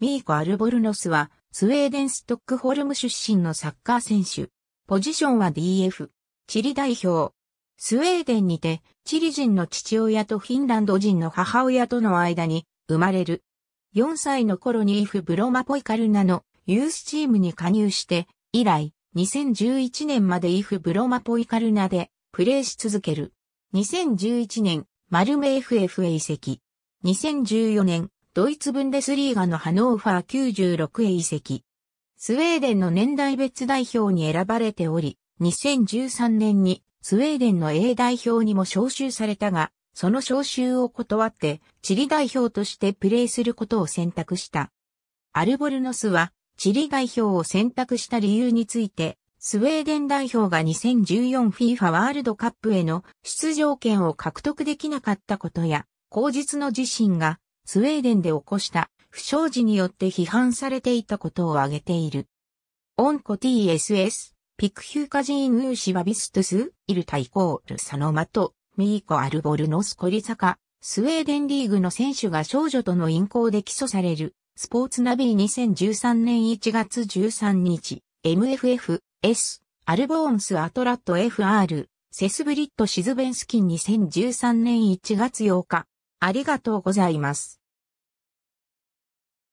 ミーコ・アルボルノスは、スウェーデン・ストックホルム出身のサッカー選手。ポジションは DF。チリ代表。スウェーデンにて、チリ人の父親とフィンランド人の母親との間に生まれる。4歳の頃にイフ・ブロマポイカルナのユースチームに加入して、以来、2011年までイフ・ブロマポイカルナでプレーし続ける。2011年、マルメ FF へ移籍。2014年、ドイツブンデスリーガのハノーファー96へ移籍。スウェーデンの年代別代表に選ばれており、2013年にスウェーデンの A 代表にも招集されたが、その招集を断って、チリ代表としてプレーすることを選択した。アルボルノスは、チリ代表を選択した理由について、スウェーデン代表が 2014FIFA ワールドカップへの出場権を獲得できなかったことや、後日の自身がスウェーデンで起こした不祥事によって批判されていたことを挙げている。オンコ TSS、ピクヒューカジーンウーシバビストス、イルタイコールサノマト、ミーコアルボルノスコリサカ、スウェーデンリーグの選手が少女との淫行で起訴される、スポーツナビー2013年1月13日、MFF、S、アルボーンスアトラット FR、セスブリット・シズベンスキン2013年1月8日、ありがとうございます。